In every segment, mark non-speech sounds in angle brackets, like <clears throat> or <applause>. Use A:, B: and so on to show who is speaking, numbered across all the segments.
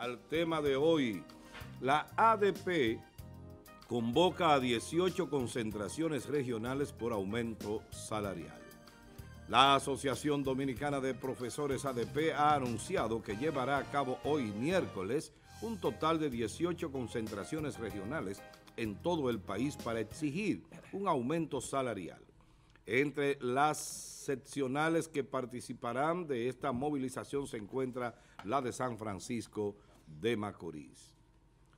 A: al tema de hoy. La ADP convoca a 18 concentraciones regionales por aumento salarial. La Asociación Dominicana de Profesores ADP ha anunciado que llevará a cabo hoy miércoles un total de 18 concentraciones regionales en todo el país para exigir un aumento salarial. Entre las seccionales que participarán de esta movilización se encuentra la de San Francisco de Macorís.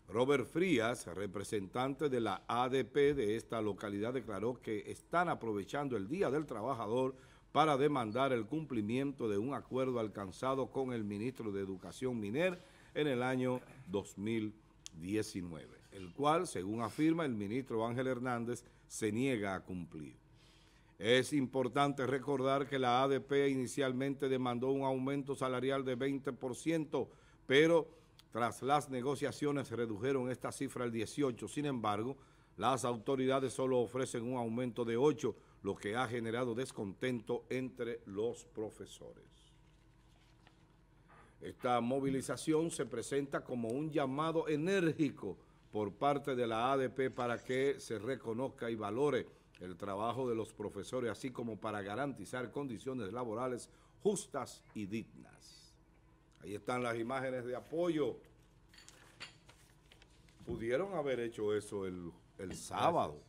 A: Robert Frías, representante de la ADP de esta localidad, declaró que están aprovechando el Día del Trabajador para demandar el cumplimiento de un acuerdo alcanzado con el ministro de Educación Miner en el año 2019, el cual, según afirma el ministro Ángel Hernández, se niega a cumplir. Es importante recordar que la ADP inicialmente demandó un aumento salarial de 20%, pero tras las negociaciones redujeron esta cifra al 18, sin embargo, las autoridades solo ofrecen un aumento de 8, lo que ha generado descontento entre los profesores. Esta movilización se presenta como un llamado enérgico por parte de la ADP para que se reconozca y valore el trabajo de los profesores, así como para garantizar condiciones laborales justas y dignas. Ahí están las imágenes de apoyo. Pudieron haber hecho eso el, sábado.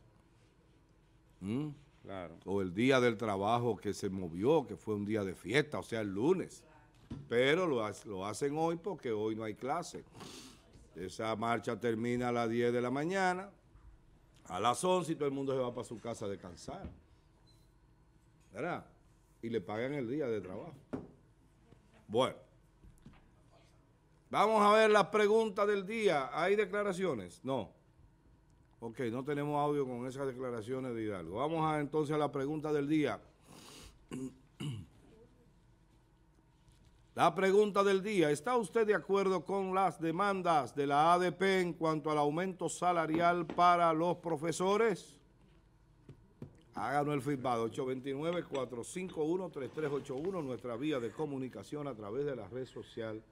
A: ¿Mm? O el día del trabajo que se movió, que fue un día de fiesta, o sea, el lunes. Pero lo, lo hacen hoy porque hoy no hay clase. Esa marcha termina a las 10 de la mañana. A las 11 y todo el mundo se va para su casa a descansar. ¿Verdad? Y le pagan el día de trabajo. Bueno. Vamos a ver la pregunta del día. ¿Hay declaraciones? No. Ok, no tenemos audio con esas declaraciones de Hidalgo. Vamos entonces a la pregunta del día. La pregunta del día, ¿está usted de acuerdo con las demandas de la ADP en cuanto al aumento salarial para los profesores? Háganos el firmado 829-451-3381, nuestra vía de comunicación a través de la red social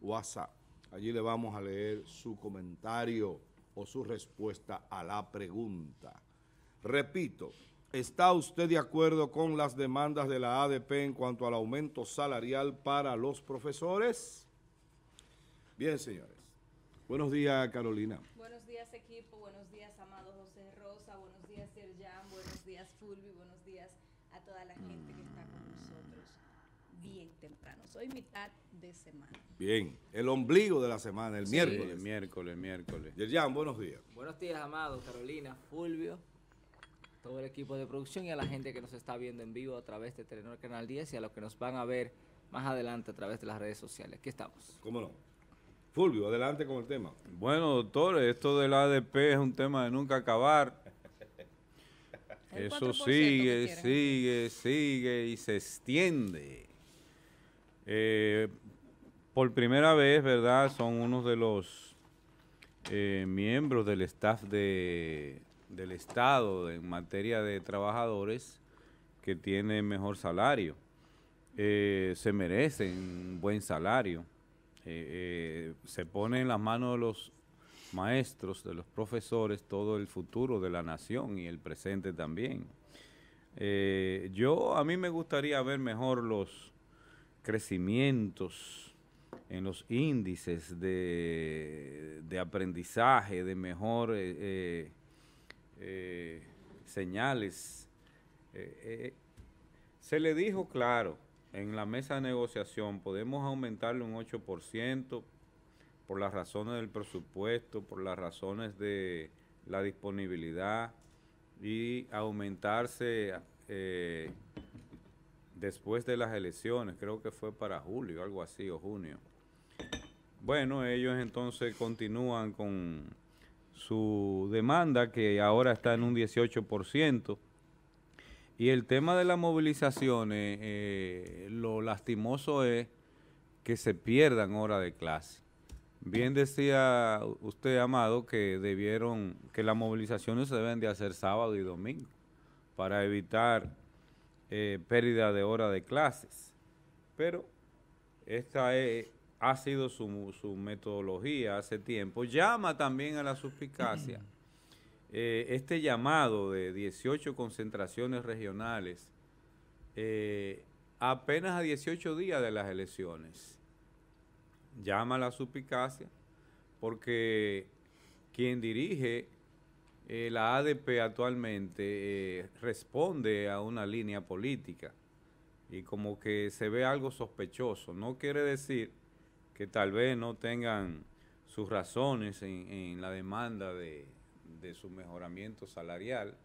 A: WhatsApp. Allí le vamos a leer su comentario o su respuesta a la pregunta. Repito, ¿está usted de acuerdo con las demandas de la ADP en cuanto al aumento salarial para los profesores? Bien, señores. Buenos días, Carolina.
B: Buenos días, equipo. Buenos días, Amado José Rosa. Buenos días, Serjan. Buenos días, Fulvi. Buenos días a toda la gente que está con nosotros bien temprano. Soy mitad de semana.
A: Bien, el ombligo de la semana, el miércoles. miércoles, miércoles. Yerjan, buenos días.
C: Buenos días, amado, Carolina, Fulvio, todo el equipo de producción y a la gente que nos está viendo en vivo a través de Telenor Canal 10 y a los que nos van a ver más adelante a través de las redes sociales. Aquí estamos. ¿Cómo no?
A: Fulvio, adelante con el tema.
D: Bueno, doctor, esto del ADP es un tema de nunca acabar. Eso sigue, sigue, sigue y se extiende. Eh, por primera vez, ¿verdad? Son unos de los eh, miembros del staff de, del Estado en materia de trabajadores que tienen mejor salario. Eh, se merecen un buen salario. se pone en las manos de los maestros, de los profesores, todo el futuro de la nación y el presente también. yo, a mí me gustaría ver mejor los crecimientos en los índices de, aprendizaje, de mejor eh, eh, eh, señales. se le dijo claro, en la mesa de negociación podemos aumentarle un 8% por las razones del presupuesto, por las razones de la disponibilidad y aumentarse después de las elecciones, creo que fue para julio, algo así, o junio. Bueno, ellos entonces continúan con su demanda que ahora está en un 18%. Y el tema de las movilizaciones, eh, lo lastimoso es que se pierdan horas de clase. Bien decía usted, Amado, que debieron, que las movilizaciones se deben de hacer sábado y domingo para evitar eh, pérdida de hora de clases. Pero esta e, ha sido su, metodología hace tiempo. Llama también a la suspicacia <clears throat> eh, este llamado de 18 concentraciones regionales eh, apenas a 18 días de las elecciones. Llama a la suspicacia porque quien dirige eh, la ADP actualmente eh, responde a una línea política y como que se ve algo sospechoso. No quiere decir que tal vez no tengan sus razones en, la demanda de, su mejoramiento salarial,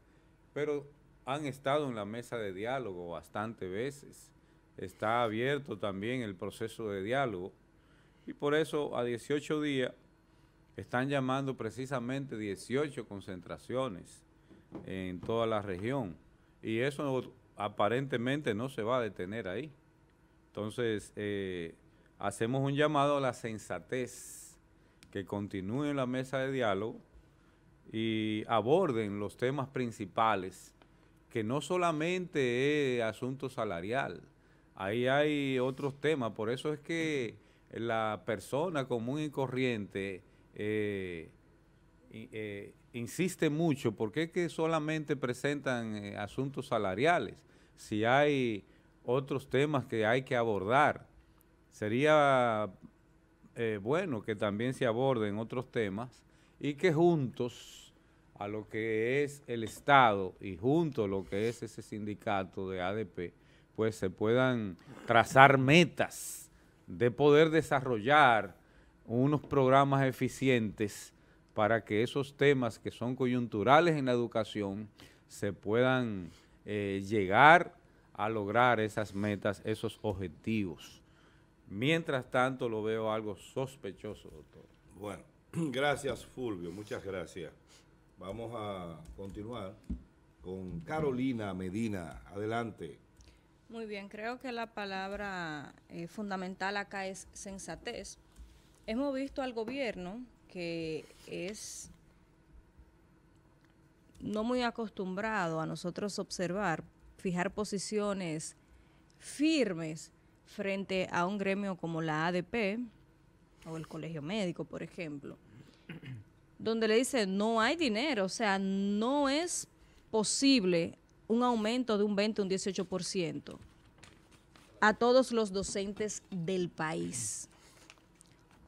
D: pero han estado en la mesa de diálogo bastantes veces. Está abierto también el proceso de diálogo y por eso a 18 días están llamando precisamente 18 concentraciones en toda la región y eso aparentemente no se va a detener ahí. Entonces, eh, hacemos un llamado a la sensatez, que continúe la mesa de diálogo y aborden los temas principales, que no solamente es asunto salarial, ahí hay otros temas, por eso es que la persona común y corriente eh, eh, insiste mucho, porque qué que solamente presentan eh, asuntos salariales, si hay otros temas que hay que abordar. Sería bueno que también se aborden otros temas y que juntos a lo que es el Estado y junto a lo que es ese sindicato de ADP, pues se puedan trazar metas de poder desarrollar unos programas eficientes para que esos temas que son coyunturales en la educación se puedan eh, llegar a lograr esas metas, esos objetivos. Mientras tanto, lo veo algo sospechoso,
A: doctor. Bueno, <clears throat> gracias Fulvio, muchas gracias. Vamos a continuar con Carolina Medina. Adelante.
B: Muy bien, creo que la palabra eh, fundamental acá es sensatez Hemos visto al gobierno que es no muy acostumbrado a nosotros observar, fijar posiciones firmes frente a un gremio como la ADP o el Colegio Médico, por ejemplo, donde le dice no hay dinero, o sea, no es posible un aumento de un 20, un 18% a todos los docentes del país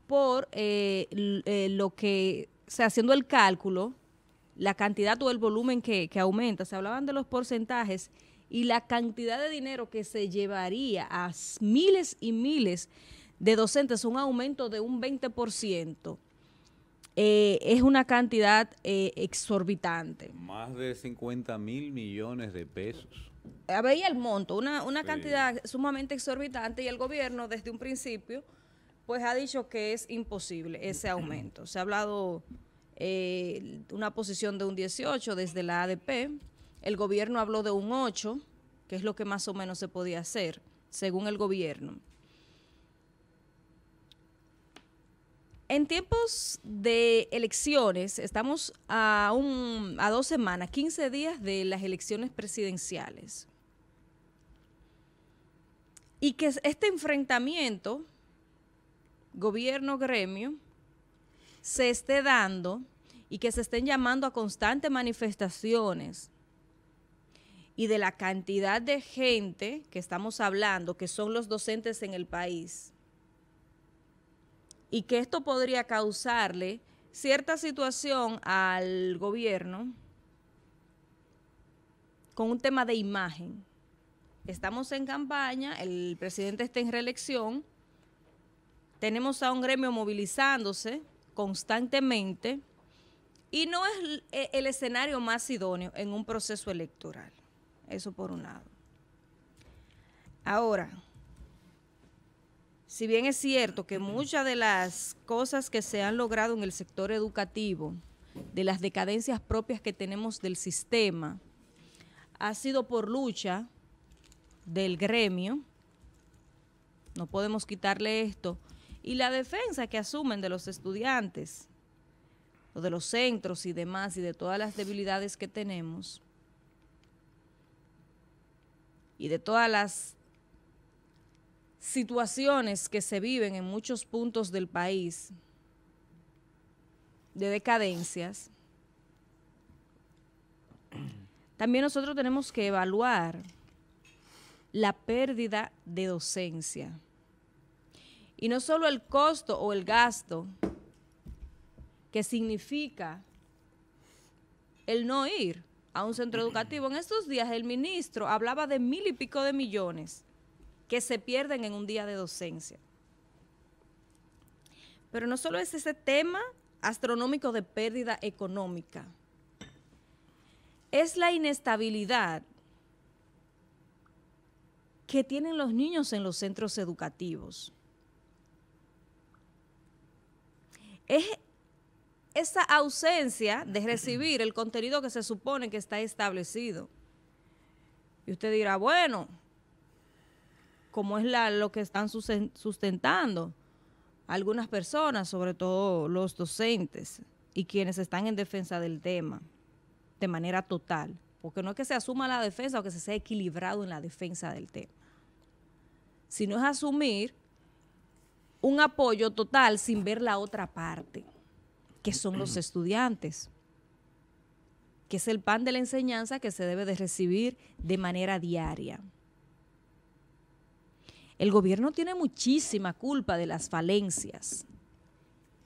B: por eh, eh, lo que, o haciendo el cálculo, la cantidad o el volumen que, aumenta. Se hablaban de los porcentajes y la cantidad de dinero que se llevaría a miles y miles de docentes, un aumento de un 20%. Eh, es una cantidad exorbitante. Más
D: de 50 mil millones de pesos.
B: Veía el monto, una, cantidad sumamente exorbitante y el gobierno desde un principio pues ha dicho que es imposible ese <clears throat> aumento. Se ha hablado eh, una posición de un 18 desde la ADP, el gobierno habló de un 8, que es lo que más o menos se podía hacer, según el gobierno. En tiempos de elecciones, estamos a, a dos semanas, 15 días de las elecciones presidenciales. Y que este enfrentamiento gobierno-gremio se esté dando y que se estén llamando a constantes manifestaciones y de la cantidad de gente que estamos hablando, que son los docentes en el país, y que esto podría causarle cierta situación al gobierno con un tema de imagen. Estamos en campaña, el presidente está en reelección, tenemos a un gremio movilizándose constantemente y no es e, el escenario más idóneo en un proceso electoral. Eso por un lado. Ahora, si bien es cierto que muchas de las cosas que se han logrado en el sector educativo, de las decadencias propias que tenemos del sistema, ha sido por lucha del gremio, no podemos quitarle esto y la defensa que asumen de los estudiantes, o de los centros y demás, y de todas las debilidades que tenemos, y de todas las situaciones que se viven en muchos puntos del país, de decadencias, también nosotros tenemos que evaluar la pérdida de docencia y no solo el costo o el gasto que significa el no ir a un centro educativo. En estos días el ministro hablaba de mil y pico de millones que se pierden en un día de docencia. Pero no solo es ese tema astronómico de pérdida económica, es la inestabilidad que tienen los niños en los centros educativos. es esa ausencia de recibir el contenido que se supone que está establecido. Y usted dirá, bueno, como es lo que están sustentando algunas personas, sobre todo los docentes y quienes están en defensa del tema de manera total, porque no es que se asuma la defensa o que se sea equilibrado en la defensa del tema, sino es asumir un apoyo total sin ver la otra parte, que son los estudiantes, que es el pan de la enseñanza que se debe de recibir de manera diaria. El gobierno tiene muchísima culpa de las falencias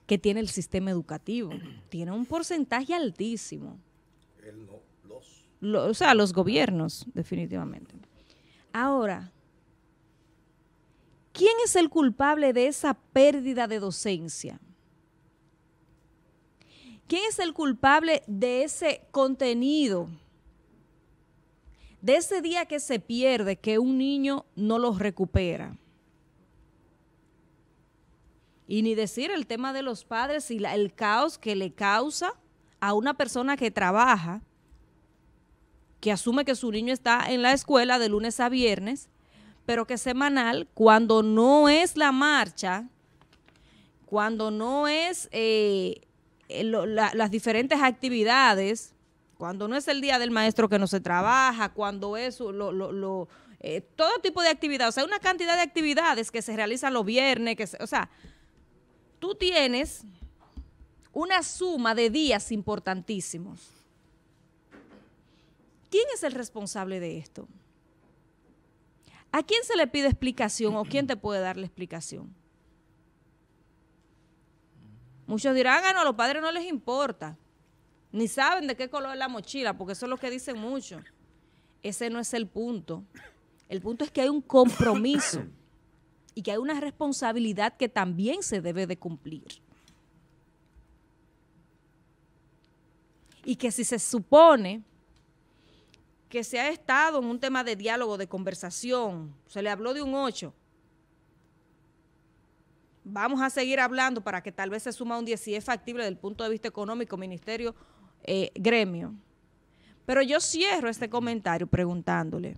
B: que tiene el sistema educativo. <clears throat> Tiene un porcentaje altísimo. no, los. o sea, los gobiernos, definitivamente. Ahora, ¿Quién es el culpable de esa pérdida de docencia? ¿Quién es el culpable de ese contenido? De ese día que se pierde, que un niño no los recupera. Y ni decir el tema de los padres y el caos que le causa a una persona que trabaja, que asume que su niño está en la escuela de lunes a viernes pero que semanal, cuando no es la marcha, cuando no es eh, las diferentes actividades, cuando no es el día del maestro que no se trabaja, cuando es eh, todo tipo de actividades, o sea, una cantidad de actividades que se realizan los viernes, que o sea, tú tienes una suma de días importantísimos. ¿Quién es el responsable de esto? ¿A quién se le pide explicación o quién te puede dar la explicación? Muchos dirán, ah, no, a los padres no les importa. Ni saben de qué color es la mochila, porque eso es lo que dicen muchos. Ese no es el punto. El punto es que hay un compromiso y que hay una responsabilidad que también se debe de cumplir. Y que si se supone que se ha estado en un tema de diálogo, de conversación. Se le habló de un 8. Vamos a seguir hablando para que tal vez se suma un 10 si es factible desde el punto de vista económico, ministerio, eh, gremio. Pero yo cierro este comentario preguntándole,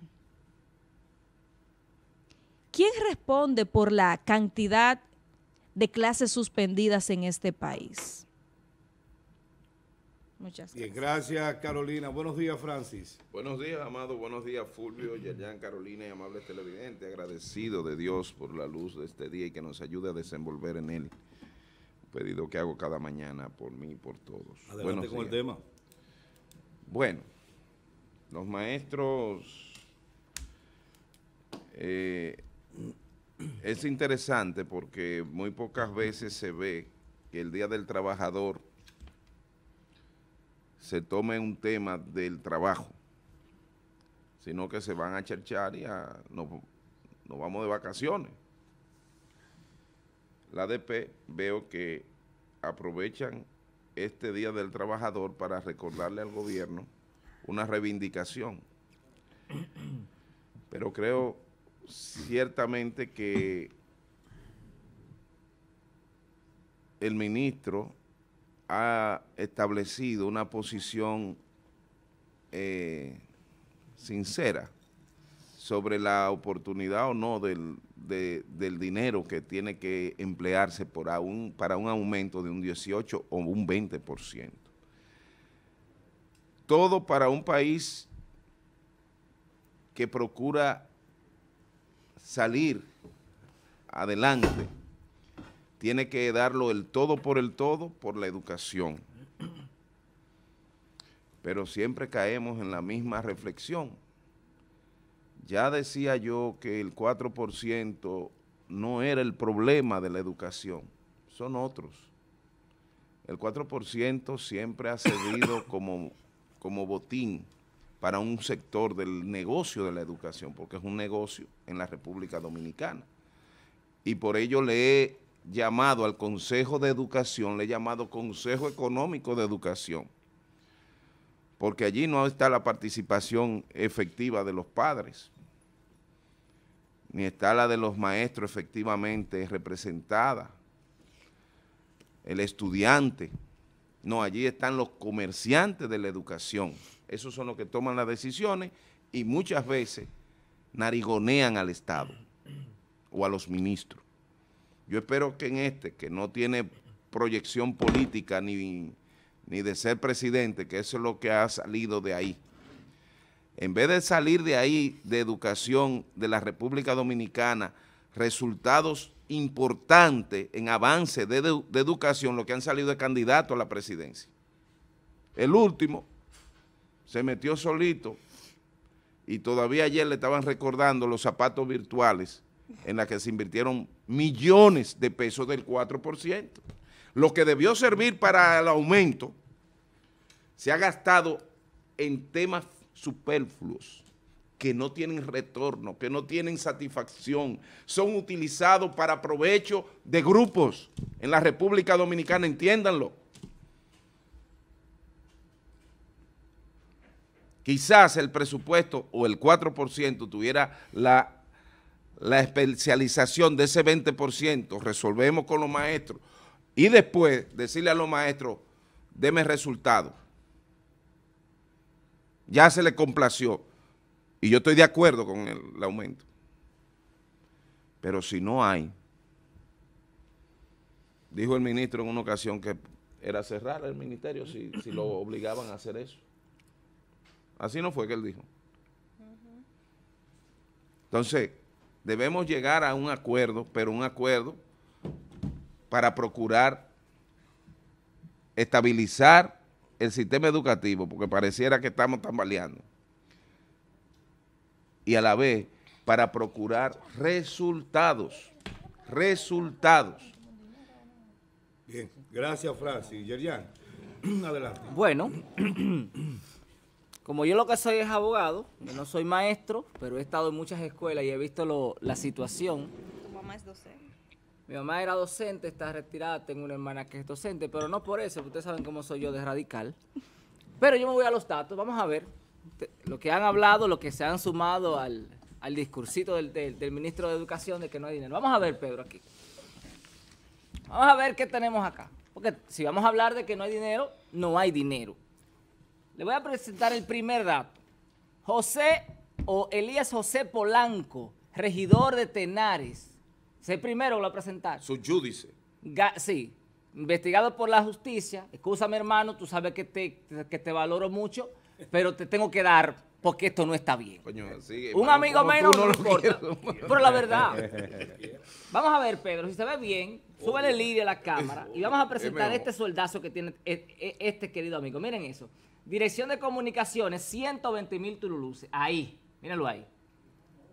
B: ¿quién responde por la cantidad de clases suspendidas en este país?
A: Muchas gracias. Bien, gracias, Carolina. Buenos días,
E: Francis. Buenos días, Amado. Buenos días, Fulvio, Yerjan, Carolina y amables televidentes. Agradecido de Dios por la luz de este día y que nos ayude a desenvolver en él. Un pedido que hago cada mañana por mí y por todos. Adelante con el tema. Bueno, los maestros... Eh, es interesante porque muy pocas veces se ve que el Día del Trabajador se tome un tema del trabajo, sino que se van a cherchar y a, no nos vamos de vacaciones. La ADP veo que aprovechan este Día del Trabajador para recordarle al gobierno una reivindicación. Pero creo ciertamente que el ministro ha establecido una posición eh, sincera sobre la oportunidad o no del, dinero que tiene que emplearse por para un aumento de un 18 o un 20%. Todo para un país que procura salir adelante tiene que darlo el todo por el todo por la educación. Pero siempre caemos en la misma reflexión. Ya decía yo que el 4% no era el problema de la educación, son otros. El 4% siempre ha servido <coughs> como, como botín para un sector del negocio de la educación, porque es un negocio en la República Dominicana. Y por ello le he llamado al Consejo de Educación, le he llamado Consejo Económico de Educación, porque allí no está la participación efectiva de los padres, ni está la de los maestros efectivamente representada, el estudiante, no, allí están los comerciantes de la educación, esos son los que toman las decisiones y muchas veces narigonean al Estado o a los ministros. Yo espero que en este, que no tiene proyección política ni, de ser presidente, que eso es lo que ha salido de ahí. En vez de salir de ahí, de educación de la República Dominicana, resultados importantes en avance de, de educación, lo que han salido de candidato a la presidencia. El último se metió solito y todavía ayer le estaban recordando los zapatos virtuales en la que se invirtieron millones de pesos del 4%. Lo que debió servir para el aumento se ha gastado en temas superfluos que no tienen retorno, que no tienen satisfacción, son utilizados para provecho de grupos en la República Dominicana, entiéndanlo. Quizás el presupuesto o el 4% tuviera la la especialización de ese 20%, resolvemos con los maestros y después decirle a los maestros, deme resultado. Ya se le complació y yo estoy de acuerdo con el, aumento. Pero si no hay, dijo el ministro en una ocasión que era cerrar el ministerio si, si lo obligaban a hacer eso. Así no fue que él dijo. Entonces, Debemos llegar a un acuerdo, pero un acuerdo para procurar estabilizar el sistema educativo, porque pareciera que estamos tambaleando. Y a la vez, para procurar resultados, resultados. Bien,
A: gracias Francis. Yerian,
E: <clears throat> adelante. Bueno,
D: <clears throat>
E: Como yo
C: lo que soy es abogado, yo no soy maestro, pero he estado en muchas escuelas y he visto la situación.
B: Tu mamá es docente.
C: Mi mamá era docente, está retirada, tengo una hermana que es docente, pero no por eso, ustedes saben cómo soy yo de radical. Pero yo me voy a los datos, vamos a ver lo que han hablado, lo que se han sumado al, discursito del ministro de Educación de que no hay dinero. Vamos a ver, Pedro, aquí. Vamos a ver qué tenemos acá. Porque si vamos a hablar de que no hay dinero, no hay dinero. Le voy a presentar el primer dato. José o Elías José Polanco, regidor de Tenares. el primero lo va a presentar. Su judice. sí, investigado por la justicia. Escúchame, hermano, tú sabes que te, valoro mucho, pero te tengo que dar porque esto no está bien. Un amigo menos no lo importa. pero la verdad. vamos a ver, Pedro, si se ve bien, súbele el a la cámara y vamos a presentar este soldazo que tiene e, e, este querido amigo. Miren eso. Dirección de Comunicaciones, 120 mil tululuces. Ahí, míralo ahí.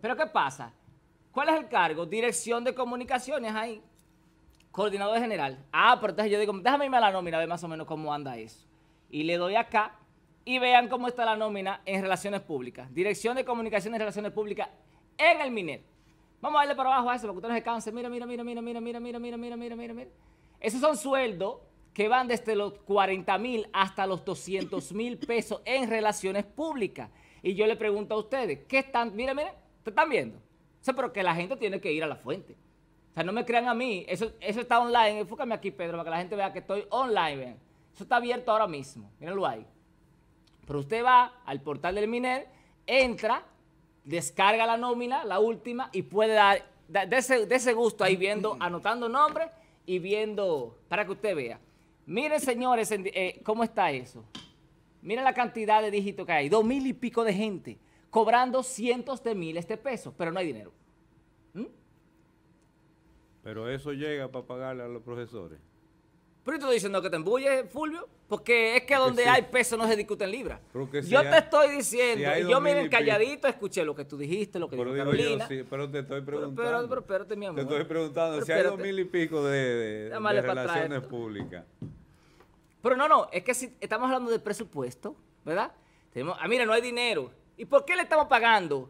C: Pero ¿qué pasa? ¿Cuál es el cargo? Dirección de Comunicaciones ahí. Coordinador general. Ah, pero entonces yo digo, déjame irme a la nómina a ver más o menos cómo anda eso. Y le doy acá y vean cómo está la nómina en Relaciones Públicas. Dirección de Comunicaciones y Relaciones Públicas en el MINER. Vamos a darle para abajo a eso para que ustedes no se cansen. Mira, mira, mira, mira, mira, mira, mira, mira, mira, mira, mira. Esos son sueldos que van desde los 40 mil hasta los 200 mil pesos en relaciones públicas. Y yo le pregunto a ustedes, ¿qué están? Miren, miren, ¿te están viendo? O pero que la gente tiene que ir a la fuente. O sea, no me crean a mí. Eso, eso está online. Enfócame aquí, Pedro, para que la gente vea que estoy online. Eso está abierto ahora mismo. Mírenlo ahí. Pero usted va al portal del MINER, entra, descarga la nómina, la última, y puede dar, de ese, de ese gusto ahí viendo, anotando nombres y viendo, para que usted vea. Miren, señores, eh, cómo está eso. Miren la cantidad de dígitos que hay. Dos mil y pico de gente cobrando cientos de miles de pesos, pero no hay dinero. ¿Mm?
D: Pero eso llega para pagarle a los profesores.
C: Pero yo estoy diciendo que te embulles, Fulvio, porque es que donde hay peso no se discuten libras. yo te estoy diciendo, yo miren calladito, escuché lo que tú dijiste, lo que dijo Carolina.
D: pero te estoy preguntando.
C: estoy preguntando, si hay dos mil
D: y pico de, de relaciones públicas.
C: Pero no, no, es que si estamos hablando del presupuesto, ¿verdad?
D: Tenemos, ah, mira, no hay
C: dinero. ¿Y por qué le estamos pagando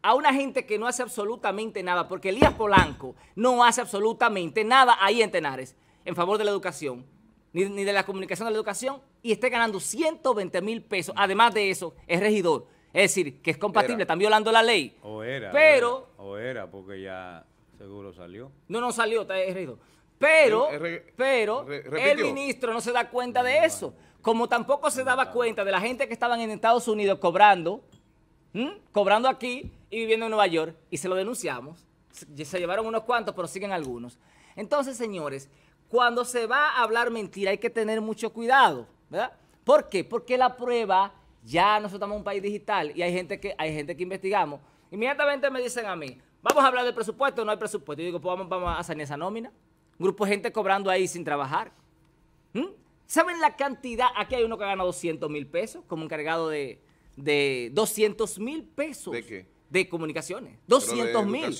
C: a una gente que no hace absolutamente nada? Porque Elías Polanco no hace absolutamente nada ahí en Tenares en favor de la educación, ni, de la comunicación de la educación, y esté ganando 120 mil pesos. Además de eso, es regidor. Es decir, que es compatible, están violando la ley.
D: O era. Pero. O era, porque ya seguro salió.
C: No, no salió, está, es regidor. Pero, eh, pero el ministro no se da cuenta de eso. Como tampoco se daba cuenta de la gente que estaban en Estados Unidos cobrando, cobrando aquí y viviendo en Nueva York, y se lo denunciamos. Se, se llevaron unos cuantos, pero siguen algunos. Entonces, señores, cuando se va a hablar mentira hay que tener mucho cuidado, ¿verdad? ¿Por qué? Porque la prueba, ya nosotros estamos en un país digital y hay gente que, hay gente que investigamos. Inmediatamente me dicen a mí, vamos a hablar del presupuesto, no hay presupuesto. Yo digo, pues vamos, a hacer esa nómina. Un grupo de gente cobrando ahí sin trabajar. ¿Mm? ¿Saben la cantidad? Aquí hay uno que gana ganado 200 mil pesos como encargado de, de 200 mil pesos. ¿De qué? De comunicaciones. 200 mil.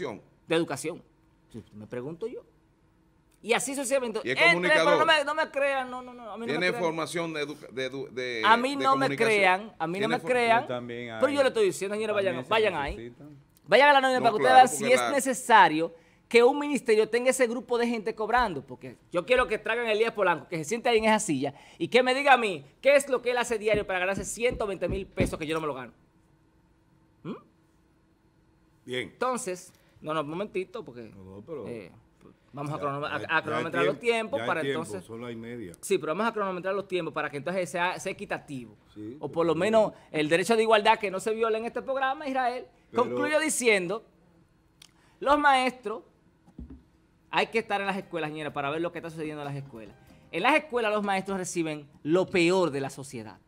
E: De educación. Me pregunto yo.
C: Y así sucesivamente. no me, crean, no, no, no. A mí no Tiene
E: formación de, educación A mí no me crean, a mí no me crean. pero yo le estoy diciendo, señores, vayan, ahí.
C: Vayan a la novia para que ustedes vean si es necesario que un ministerio tenga ese grupo de gente cobrando, porque yo quiero que traigan a Elías Polanco, que se siente ahí en esa silla, y que me diga a mí qué es lo que él hace diario para ganarse 120 mil pesos que yo no me lo gano. ¿Mm? Bien. Entonces, no, no, un momentito, porque... Eh, vamos a, cronometrar, los tiempos para entonces. Solo hay media. Sí, pero vamos a cronometrar los tiempos para que entonces sea, equitativo. o por lo menos el derecho de igualdad que no se viola en este programa, Israel. concluyo diciendo: los maestros hay que estar en las escuelas, señora, para ver lo que está sucediendo en las escuelas. En las escuelas los maestros reciben lo peor de la sociedad.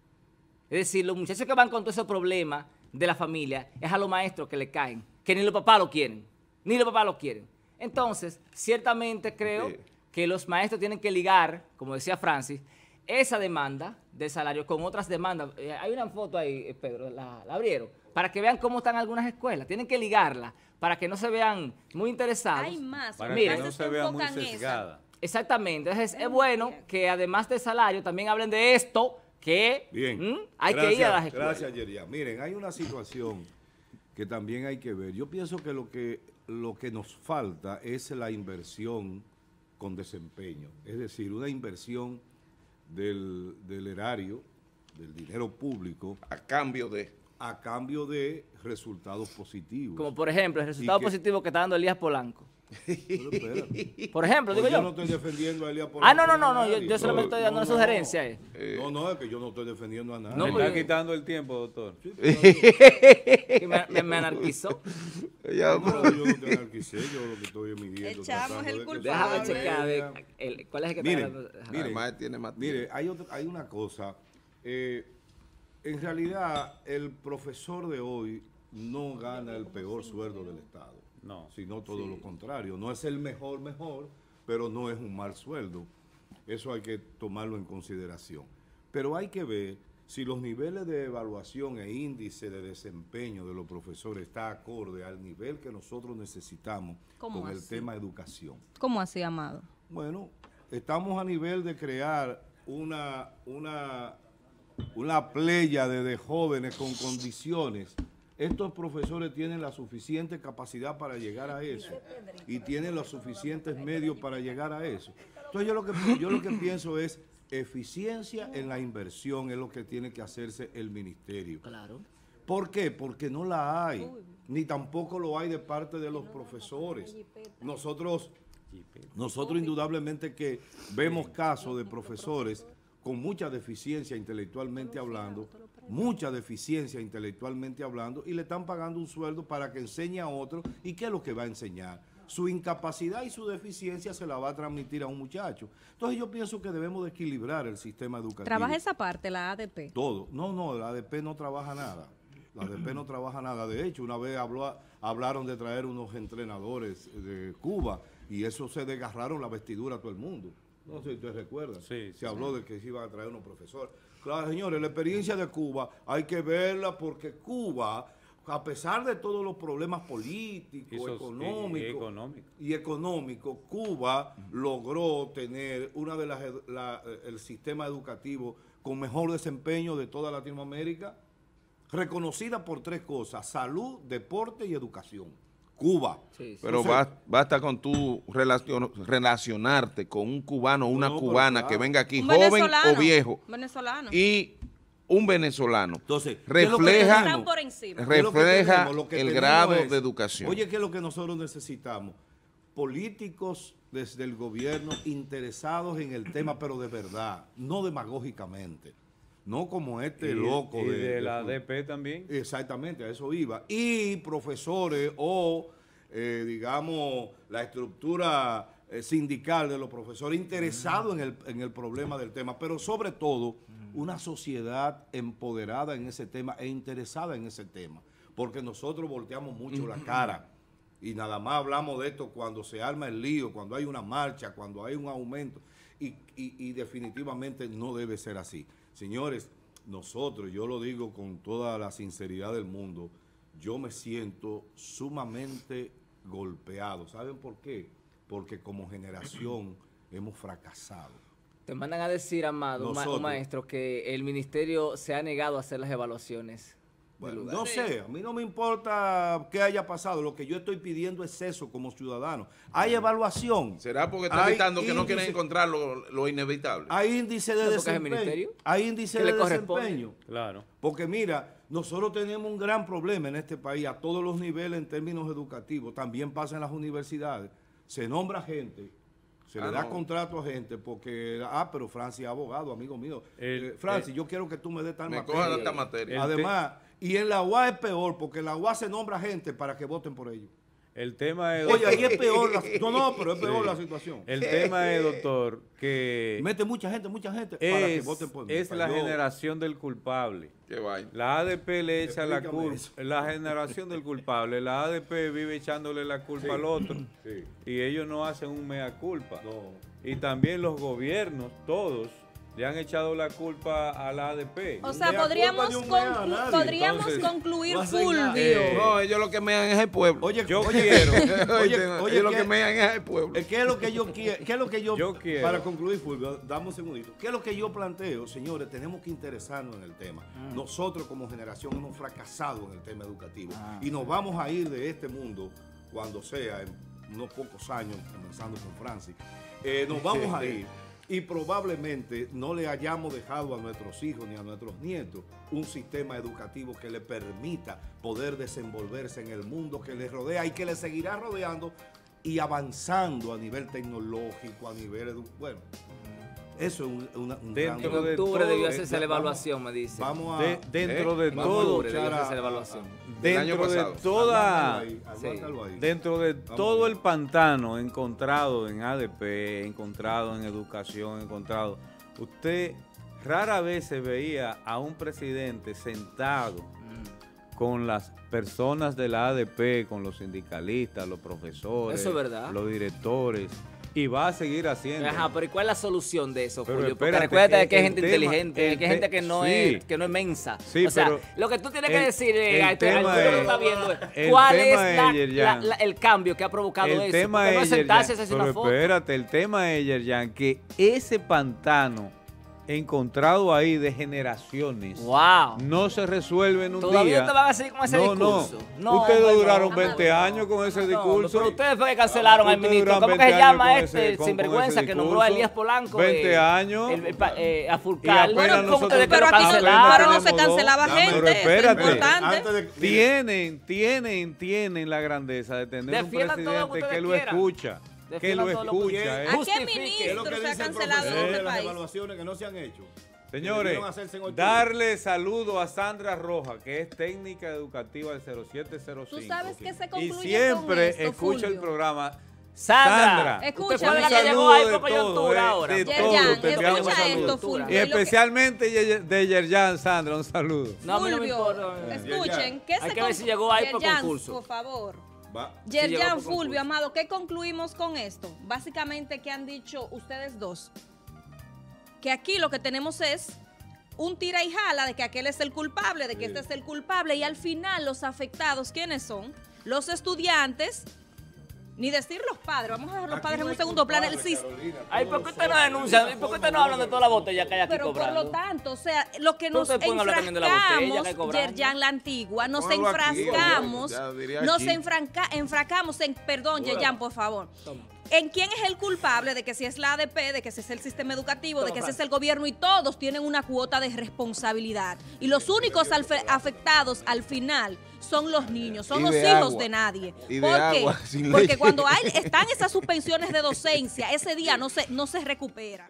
C: Es decir, los muchachos que van con todo ese problema de la familia es a los maestros que le caen, que ni los papás lo quieren, ni los papás lo quieren. Entonces, ciertamente creo que los maestros tienen que ligar, como decía Francis, esa demanda de salario con otras demandas. Eh, hay una foto ahí, eh, Pedro, la, abrieron, para que vean cómo están algunas escuelas. Tienen que ligarla para que no se vean muy interesados. Hay más, para que no se vean muy sesgada. Exactamente. Entonces, es bueno que además de salario también hablen de esto,
A: que mm, hay que ir a las escuelas. Gracias, Miren, hay una situación que también hay que ver. Yo pienso que lo que, lo que nos falta es la inversión con desempeño. Es decir, una inversión del, del erario, del dinero público. A cambio de a cambio de resultados positivos. Como por ejemplo el resultado positivo
C: que está dando Elías Polanco. por ejemplo, digo yo. Yo no estoy defendiendo a Elías ah, Polanco. Ah, no, no, no, yo, solo me estoy dando una sugerencia. Eh, no, no,
A: es que yo no estoy defendiendo a nadie. No, me está quitando el tiempo, doctor.
D: <laughs> me, me, anarquizó. <laughs> Pues. yo no te anarquicé, yo lo que estoy midiendo. Echamos el culpable. ¿cuál es el que mire, está
A: Mire, tiene mire hay, hay una cosa. Eh, en realidad el profesor de hoy no gana el peor sueldo del Estado, no, sino todo lo contrario. No es el mejor, mejor, pero no es un mal sueldo. Eso hay que tomarlo en consideración. Pero hay que ver si los niveles de evaluación e índice de desempeño de los profesores está acorde al nivel que nosotros necesitamos con el tema educación.
B: ¿Cómo así, Amado?
A: Bueno, estamos a nivel de crear una, una una playa de, jóvenes con condiciones. Estos profesores tienen la suficiente capacidad para llegar a eso y tienen los suficientes medios para llegar a eso. Entonces yo lo que, yo lo que pienso es eficiencia en la inversión es lo que tiene que hacerse el ministerio. Claro. ¿Por qué? Porque no la hay, ni tampoco lo hay de parte de los profesores. Nosotros, nosotros indudablemente que vemos casos de profesores con mucha deficiencia intelectualmente hablando, mucha deficiencia intelectualmente hablando, y le están pagando un sueldo para que enseñe a otro, ¿y qué es lo que va a enseñar? Su incapacidad y su deficiencia se la va a transmitir a un muchacho. Entonces yo pienso que debemos de equilibrar el sistema educativo. ¿Trabaja
B: esa parte, la ADP?
A: Todo. No, no, la ADP no trabaja nada. La ADP no trabaja nada. De hecho, una vez hablaron de traer unos entrenadores de Cuba y eso se desgarraron la vestidura a todo el mundo. No sé si ustedes se habló de que se iban a traer unos profesores. Claro, señores, la experiencia de Cuba hay que verla porque Cuba, a pesar de todos los problemas políticos, económicos, y,
D: económicos
A: económico, Cuba logró tener una de las el sistema educativo con mejor desempeño de toda Latinoamérica, reconocida por tres cosas: salud, deporte y educación. Cuba. Pero
E: basta, con tu relacionarte con un cubano o una cubana que venga aquí, joven o viejo. Venezolano. Y un venezolano. Entonces, refleja, el grado de educación. Oye,
A: ¿qué es lo que nosotros necesitamos? Políticos desde el gobierno interesados en el tema, pero de verdad, no demagógicamente. No como este loco. Y de, la DP ADP también. Exactamente, a eso iba. Y profesores o, eh, digamos, la estructura eh, sindical de los profesores interesados en, el, problema del tema, pero sobre todo una sociedad empoderada en ese tema e interesada en ese tema, porque nosotros volteamos mucho la cara y nada más hablamos de esto cuando se arma el lío, cuando hay una marcha, cuando hay un aumento, y, y definitivamente no debe ser así. Señores, nosotros, yo lo digo con toda la sinceridad del mundo, yo me siento sumamente golpeado. ¿Saben por qué? Porque como generación <clears throat> hemos fracasado. Te
C: mandan a decir, amado maestro, que el ministerio se ha negado a hacer las evaluaciones.
A: Bueno, no sé, a mí no me importa qué haya pasado. Lo que yo estoy pidiendo es eso como ciudadano. Hay evaluación. ¿Será porque está evitando que no quieren
E: encontrar lo, inevitable? Hay índice
A: de desempeño. Hay índice de desempeño. Claro. Porque mira, nosotros tenemos un gran problema en este país a todos los niveles en términos educativos. También pasa en las universidades. Se nombra gente se ah, le da contrato a gente porque, ah, pero Francia es abogado, amigo mío. Eh, Francia, yo quiero que tú me des tal esta materia. Además, y en la UA es peor, porque en la UA se nombra gente para que voten por ellos.
D: El tema es. Oye,
A: ahí es peor la <laughs> No, no, pero es peor la situación. El tema es, <laughs>
D: doctor, que. Mete mucha gente, mucha gente para que voten por ellos. Es la generación del culpable. Qué vaina. La ADP le echa la culpa. La generación del culpable. La ADP vive echándole la culpa al otro. Y ellos no hacen un mea culpa. No. Y también los gobiernos, todos, le han echado la culpa a la ADP. O sea, podríamos, podríamos concluir Fulvio. Eh, eh, no, ellos lo que me dan es el pueblo. Oye, yo quiero. <laughs>
A: oye, lo que me dan es el pueblo. Eh, ¿Qué es lo que yo quiero? ¿Qué es lo que yo, Para concluir, Fulvio, dame un segundito. ¿Qué es lo que yo planteo, señores? Tenemos que interesarnos en el tema. Ah. Nosotros como generación hemos fracasado en el tema educativo ah, y nos vamos a ir de este mundo cuando sea, en unos pocos años, comenzando con Francis. nos vamos a ir y probablemente no le hayamos dejado a nuestros hijos ni a nuestros nietos un sistema educativo que le permita poder desenvolverse en el mundo que les rodea y que le seguirá rodeando y avanzando a nivel tecnológico, a nivel... Bueno, eso es un dentro octubre debió hacerse la evaluación, me dice. dentro de todo,
D: la evaluación. Dentro de toda, dentro de todo el pantano encontrado en ADP, encontrado en educación, encontrado, usted rara vez se veía a un presidente sentado mm. con las personas de la ADP, con los sindicalistas, los profesores, Eso es los directores y va a seguir haciendo. Ajá,
C: pero ¿y cuál es la solución de eso, Julio? Porque recuérdate que hay gente inteligente, que hay gente que no, es, que no es mensa. o sea, lo que tú tienes que decir, que eh, está viendo, eh, es cuál es, la, el cambio que ha provocado el eso. Tema no
D: Espérate, el tema es, Yerjan, que ese pantano encontrado ahí de generaciones. Wow. No se resuelve en un ¿Todavía día. Todavía van a seguir con ese discurso. No, no ustedes duraron 20 años con ese discurso. ustedes fue que cancelaron ah, al ministro. ¿Cómo que se llama este sinvergüenza que nombró a Elías
C: Polanco? 20 eh, años. Eh,
D: a fulcal. pero aquí no se cancelaba gente. Es importante. tienen, tienen, tienen la grandeza de tener un presidente que lo escucha que lo escucha. Eh. ¿A qué ministro que se ha cancelado en este país? Las evaluaciones que no se han hecho. Señores, darle saludo a Sandra Roja, que es técnica educativa del 0705. Tú sabes que se concluye Y siempre escucha el programa. Sandra, Sandra escucha, un saludo de todo, eh, ahora. de Yerjan, todo, te esto, Fulvio, Y especialmente de Yerjan, Sandra, un saludo. No, Fulvio, me
B: importa.
D: Escuchen,
B: ¿qué se Hay que ver si llegó ahí por concurso. por favor. Va. Fulvio, amado, ¿qué concluimos con esto? Básicamente, ¿qué han dicho ustedes dos? Que aquí lo que tenemos es un tira y jala de que aquel es el culpable, de que este es el culpable, y al final los afectados, ¿quiénes son? Los estudiantes ni decir los padres, vamos a dejar los padres en un segundo plano. El sistema. Ay, ¿por qué usted no denuncia? ¿Por qué usted no habla de
C: toda la botella que hay aquí Pero por lo
B: tanto, o sea, lo que nos enfrascamos, Yerjan la antigua, nos enfrascamos, nos enfranca, enfrascamos en, perdón, Yerjan, por favor. ¿En quién es el culpable de que si es la ADP, de que si es el sistema educativo, de que si es el gobierno y todos tienen una cuota de responsabilidad? Y los únicos afectados al final son los niños, son los hijos de nadie. <laughs> Porque cuando hay, están esas suspensiones de docencia, ese día no se, no se recupera.